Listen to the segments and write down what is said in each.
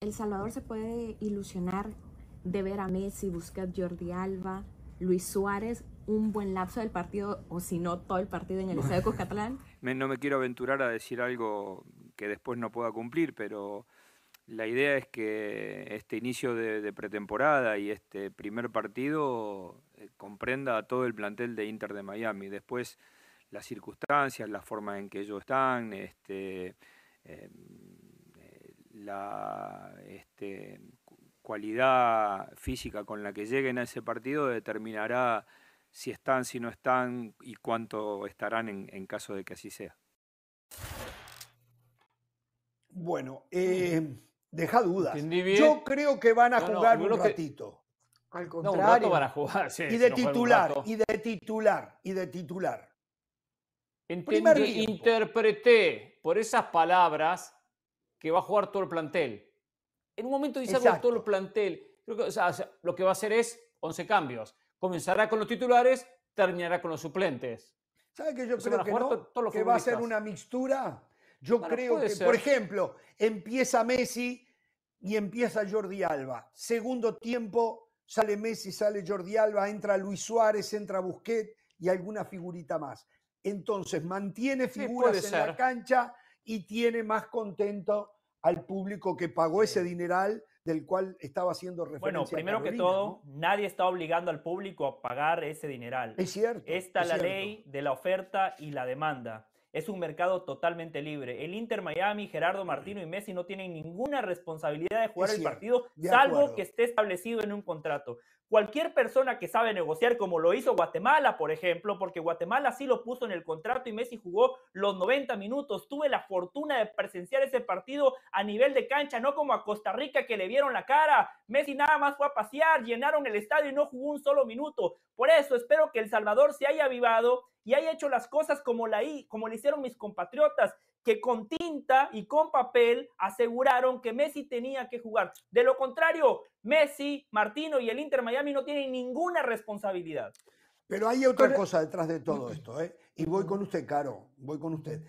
El Salvador se puede ilusionar de ver a Messi, Busquets, Jordi Alba, Luis Suárez un buen lapso del partido, o si no, todo el partido en el Estadio Cuscatlán? no me quiero aventurar a decir algo que después no pueda cumplir, pero la idea es que este inicio de, pretemporada y este primer partido eh, comprenda a todo el plantel de Inter de Miami. Después, las circunstancias, la forma en que ellos están, este, eh, la este, cualidad física con la que lleguen a ese partido determinará si están, si no están y cuánto estarán en, caso de que así sea. Bueno, eh, deja dudas. Yo creo que van a jugar un ratito. Al contrario. un van a jugar. y de titular, y de titular, y de titular. Entendí, interpreté por esas palabras que va a jugar todo el plantel. En un momento dice algo todo el plantel. lo que va a hacer es 11 cambios. Comenzará con los titulares, terminará con los suplentes. ¿Sabes que yo creo que no? Que va a ser una mixtura. Yo creo que, por ejemplo, empieza Messi y empieza Jordi Alba. Segundo tiempo sale Messi, sale Jordi Alba, entra Luis Suárez, entra Busquets y alguna figurita más. Entonces mantiene figuras en la cancha, y tiene más contento al público que pagó ese dineral del cual estaba haciendo referencia. Bueno, primero que todo, nadie está obligando al público a pagar ese dineral. Es cierto. Está la ley de la oferta y la demanda. Es un mercado totalmente libre. El Inter Miami, Gerardo Martino y Messi no tienen ninguna responsabilidad de jugar el partido, salvo que esté establecido en un contrato. Cualquier persona que sabe negociar, como lo hizo Guatemala, por ejemplo, porque Guatemala sí lo puso en el contrato y Messi jugó los 90 minutos. Tuve la fortuna de presenciar ese partido a nivel de cancha, no como a Costa Rica que le vieron la cara. Messi nada más fue a pasear, llenaron el estadio y no jugó un solo minuto. Por eso espero que El Salvador se haya avivado y haya hecho las cosas como la como le hicieron mis compatriotas, que con tinta y con papel aseguraron que Messi tenía que jugar. De lo contrario, Messi, Martino y el Inter Miami no tienen ninguna responsabilidad. Pero hay otra cosa detrás de todo esto, ¿eh? y voy con usted, Caro, voy con usted.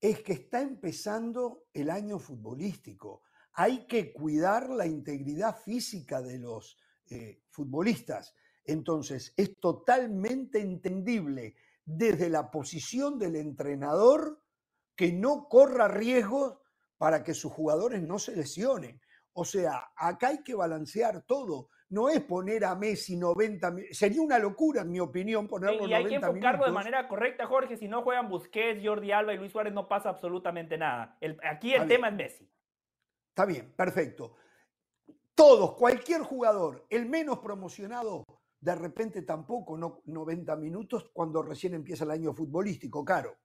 Es que está empezando el año futbolístico. Hay que cuidar la integridad física de los eh, futbolistas. Entonces, es totalmente entendible desde la posición del entrenador que no corra riesgos para que sus jugadores no se lesionen. O sea, acá hay que balancear todo. No es poner a Messi 90 Sería una locura, en mi opinión, ponerlo 90 y hay que de manera correcta, Jorge. Si no juegan Busquets, Jordi Alba y Luis Suárez, no pasa absolutamente nada. aquí el tema es Messi. Está bien, perfecto. Todos, cualquier jugador, el menos promocionado, de repente tampoco no, 90 minutos cuando recién empieza el año futbolístico, Caro.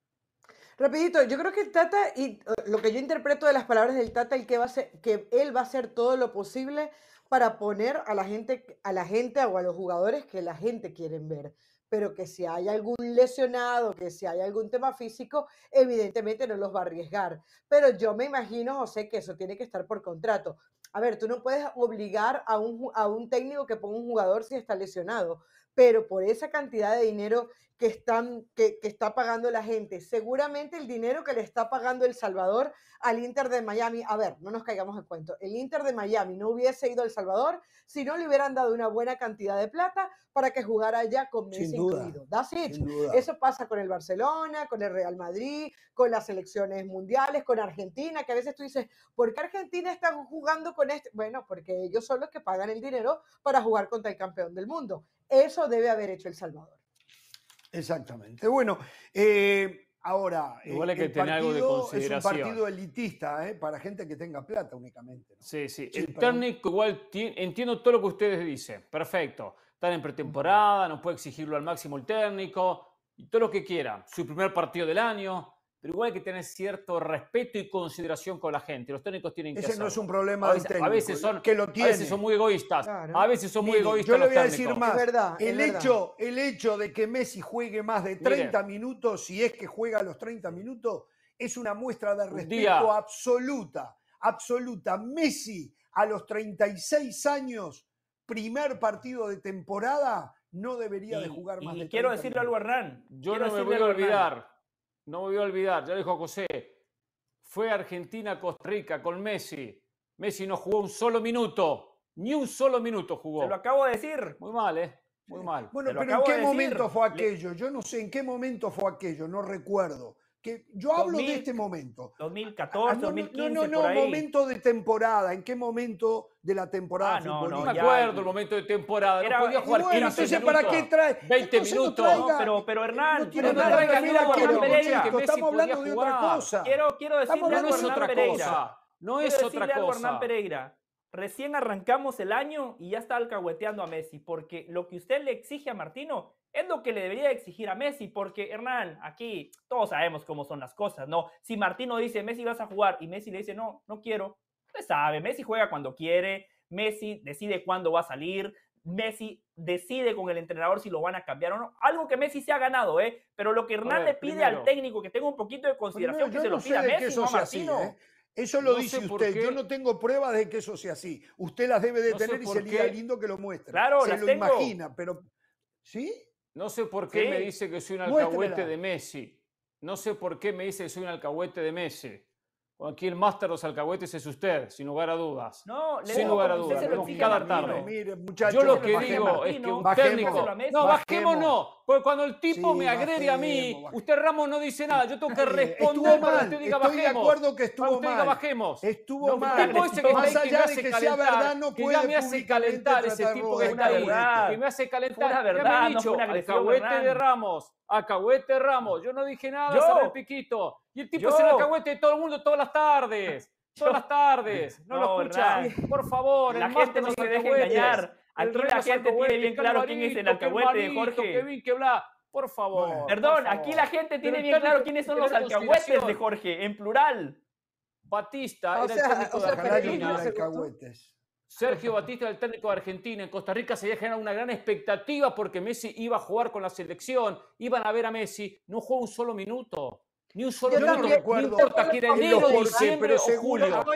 Rapidito, yo creo que el Tata, y eh, lo que yo interpreto de las palabras del Tata, el que, va a que él va a hacer todo lo posible para poner a la gente, a la gente o a los jugadores que la gente quieren ver. Pero que si hay algún lesionado, que si hay algún tema físico, evidentemente no los va a arriesgar. Pero yo me imagino, José, que eso tiene que estar por contrato. A ver, tú no puedes obligar a un, a un técnico que ponga un jugador si está lesionado, pero por esa cantidad de dinero que, están, que, está pagando la gente, seguramente el dinero que le está pagando El Salvador al Inter de Miami, a ver, no nos caigamos en cuento, el Inter de Miami no hubiese ido al Salvador si no le hubieran dado una buena cantidad de plata para que jugara allá con Messi incluido. Eso pasa con el Barcelona, con el Real Madrid, con las selecciones mundiales, con Argentina, que a veces tú dices, ¿por qué Argentina está jugando con este? Bueno, porque ellos son los que pagan el dinero para jugar contra el campeón del mundo. Eso debe haber hecho El Salvador. Exactamente. Bueno, eh, ahora. Eh, igual hay que tener algo de consideración. Es un partido elitista, eh, para gente que tenga plata únicamente. Sí, sí. el técnico igual entiendo todo lo que ustedes dicen. Perfecto. Están en pretemporada, no puede exigirlo al máximo el técnico, y todo lo que quiera. Su primer partido del año, pero igual hay que tener cierto respeto y consideración con la gente. Los técnicos tienen que Ese no es un problema a del técnico, a veces son, que lo A veces son muy egoístas. A veces son muy egoístas Yo le voy a decir más. verdad, el, hecho, el hecho de que Messi juegue más de 30 minutos, si es que juega a los 30 minutos, es una muestra de respeto absoluta. Absoluta. Messi, a los 36 años, primer partido de temporada, no debería de jugar más de 30 quiero decirle algo, Hernán. Yo no me voy a olvidar no me voy a olvidar, ya dijo José, fue Argentina-Costa Rica con Messi. Messi no jugó un solo minuto, ni un solo minuto jugó. Te lo acabo de decir. Muy mal, ¿eh? Muy eh, mal. Bueno, pero ¿en qué momento fue aquello? Yo no sé en qué momento fue aquello, no recuerdo que yo hablo 2000, de este momento. 2014, ah, ah, no, 2015, no, no, no por ahí. momento de temporada, ¿en qué momento de la temporada? Ah, no, no, me acuerdo el momento de temporada, era, no podía jugar bueno, entonces minutos, ¿para qué trae? 20 minutos. Traiga, pero, pero eh, Hernán, no tiene nada que ver con estamos hablando de otra cosa. Quiero, quiero decirle algo no es otra Pereira. Cosa. No quiero es otra cosa. Hernán Pereira. Recién arrancamos el año y ya está alcahueteando a Messi, porque lo que usted le exige a Martino es lo que le debería exigir a Messi, porque Hernán, aquí todos sabemos cómo son las cosas, ¿no? Si Martino dice, Messi vas a jugar, y Messi le dice, no, no quiero, pues sabe, Messi juega cuando quiere, Messi decide cuándo va a salir, Messi decide con el entrenador si lo van a cambiar o no. Algo que Messi se ha ganado, ¿eh? Pero lo que Hernán le pide al técnico, que tenga un poquito de consideración, que se lo pida a Messi, eso no Martino. Así, ¿eh? Eso lo dice usted. Yo no tengo pruebas de que eso sea así. Usted las debe de tener y sería lindo que lo muestre. Claro, se lo imagina, pero. ¿Sí? No sé por qué me dice que soy un alcahuete de Messi. No sé por qué me dice que soy un alcahuete de Messi. Aquí el máster de los alcahuetes es usted, sin lugar a dudas. No, sin lugar a dudas. Se cada tarde. Mire, muchacho, Yo lo que digo es que un bajemos, técnico. No, bajemos pues no. Porque cuando el tipo me agrede a mí, usted Ramos no dice nada. Yo tengo que responder para que usted diga Estoy de acuerdo que estuvo usted mal. Diga bajemos. Estuvo mal. El tipo ese que que me hace calentar, Que ya me hace calentar ese tipo que está ahí. Que me hace calentar. Una verdad, ya me ha dicho, alcahuete de Ramos. Alcahuete Ramos. Yo no dije nada, sobre el piquito. Y el tipo es el alcahuete de todo el mundo todas las tardes. Todas las tardes. No, lo escuchan. Por favor, la gente no se deje engañar. Aquí la gente tiene bien claro quién es el alcahuete de Jorge. Kevin, que bla. Por favor. perdón, aquí la gente tiene bien claro quiénes son los alcahuetes de Jorge, en plural. Batista ah, era el técnico de Argentina. Sergio Batista era el técnico de Argentina. En Costa Rica se había generado una gran expectativa porque Messi iba a jugar con la selección. Iban a ver a Messi. No jugó un solo minuto. Ni un solo minuto. no importa Estoy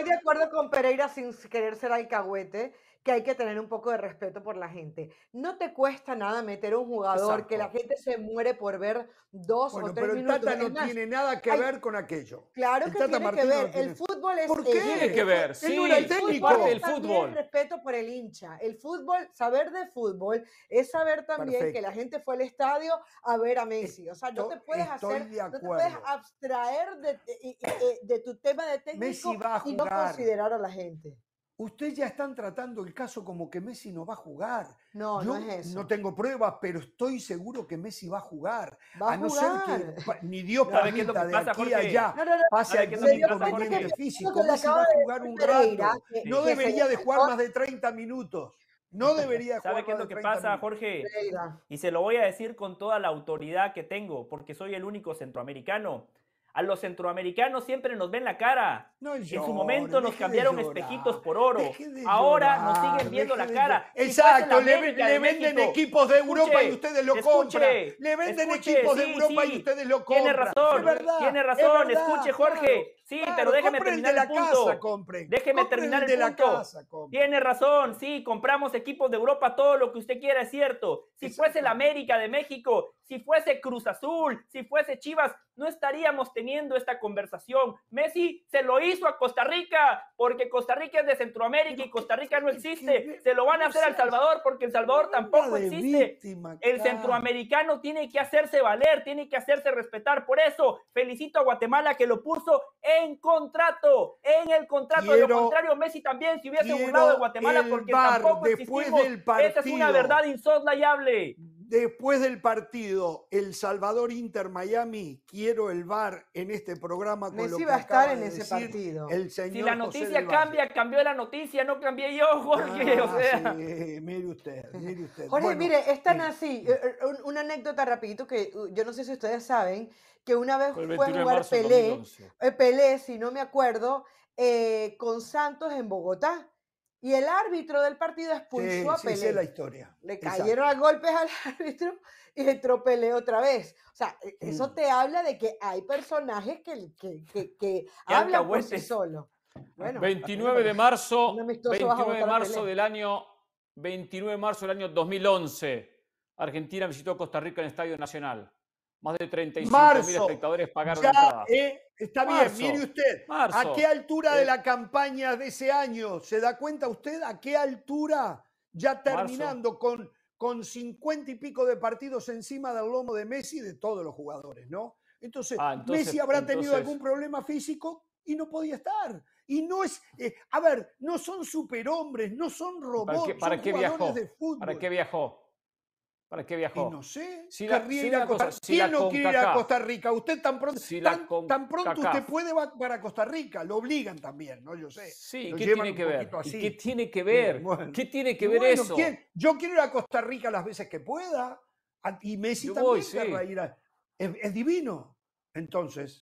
de acuerdo con Pereira sin querer ser alcahuete que hay que tener un poco de respeto por la gente. No te cuesta nada meter un jugador que la gente se muere por ver dos o tres minutos. Pero el Tata no tiene nada que ver con aquello. Claro que El fútbol es... ¿Por Tiene que ver. el, fútbol. respeto por el hincha. El fútbol, saber de fútbol, es saber también que la gente fue al estadio a ver a Messi. O sea, no te puedes hacer... No puedes abstraer de, eh, de, tu tema de técnico y no considerar a la gente. Ustedes ya están tratando el caso como que Messi no va a jugar. No, no es eso. No tengo pruebas, pero estoy seguro que Messi va a jugar. ¿Va a, no ser que ni Dios para de no, pase físico. Messi va a jugar un rato. no debería de jugar más de 30 minutos. No debería ¿Sabe jugar. ¿Sabe qué es lo que pasa, Jorge? Y se lo voy a decir con toda la autoridad que tengo, porque soy el único centroamericano a los centroamericanos siempre nos ven la cara. en su momento nos cambiaron espejitos por oro. Ahora nos siguen viendo la cara. Exacto, le, venden equipos de Europa y ustedes lo compran. le venden equipos de Europa y ustedes lo compran. Tiene razón, tiene razón. escuche, Jorge. Sí, pero déjeme terminar el, punto. Déjeme terminar el punto. La Tiene razón, sí, compramos equipos de Europa, todo lo que usted quiera, es cierto. Si fuese la América de México, si fuese Cruz Azul, si fuese Chivas, no estaríamos teniendo esta conversación. Messi se lo hizo a Costa Rica, porque Costa Rica es de Centroamérica y Costa Rica no existe. se lo van a hacer al Salvador, porque El Salvador tampoco existe. el centroamericano tiene que hacerse valer, tiene que hacerse respetar. Por eso, felicito a Guatemala que lo puso. En en contrato, en el contrato. de lo contrario, Messi también se hubiese burlado de Guatemala porque tampoco después del partido, Esa es una verdad insoslayable. Después del partido, El Salvador Inter Miami, quiero el VAR en este programa con Messi va a estar en ese partido. si la noticia cambia, cambió la noticia, no cambié yo, Jorge. Ah, eh, mire usted, mire usted. Jorge, mire, es eh, así. Eh, una anécdota rapidito que uh, yo no sé si ustedes saben que una vez fue a jugar Pelé, eh, Pelé, si no me acuerdo, eh, con Santos en Bogotá. Y el árbitro del partido expulsó a Pelé. Sí, sí, la historia. Le cayeron a golpes al árbitro y entró Pelé otra vez. O sea, e, eso mm. te habla de que hay personajes que, que, hablan por sí solo. Bueno, 29 de marzo, 29 de marzo del año 29 de marzo del año 2011. Argentina visitó Costa Rica en el Estadio Nacional. Más de 35 mil espectadores pagaron la entrada. Eh, está bien, mire usted. ¿A qué altura de eh. la campaña de ese año? ¿Se da cuenta usted a qué altura? Ya terminando con, con 50 y pico de partidos encima del lomo de Messi y de todos los jugadores, ¿no? Entonces, ah, Messi habrá tenido algún problema físico y no podía estar. Y no es, eh, a ver, no son superhombres, no son robots, jugadores de fútbol. ¿Para qué viajó? ¿Para qué viajó? no sé. Si ¿Quién no quiere ir a Costa Rica? Usted tan pronto, tan, pronto usted puede ir para Costa Rica. Lo obligan también, ¿no? Yo sé. Sí, ¿qué tiene, que ver? ¿qué tiene que ver? ¿Qué tiene que ver eso? Yo quiero ir a Costa Rica las veces que pueda. Y Messi también a ir es, divino. Entonces,